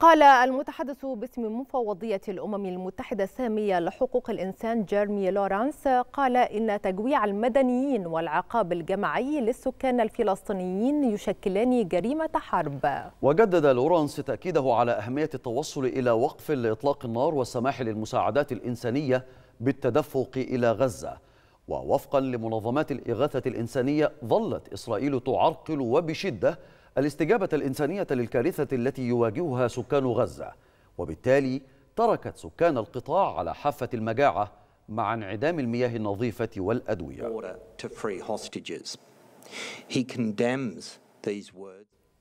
قال المتحدث باسم مفوضية الأمم المتحدة السامية لحقوق الإنسان جيرمي لورانس قال إن تجويع المدنيين والعقاب الجماعي للسكان الفلسطينيين يشكلان جريمة حرب وجدد لورانس تأكيده على أهمية التوصل إلى وقف لإطلاق النار والسماح للمساعدات الإنسانية بالتدفق إلى غزة ووفقا لمنظمات الإغاثة الإنسانية ظلت إسرائيل تعرقل وبشدة الاستجابة الإنسانية للكارثة التي يواجهها سكان غزة وبالتالي تركت سكان القطاع على حافة المجاعة مع انعدام المياه النظيفة والأدوية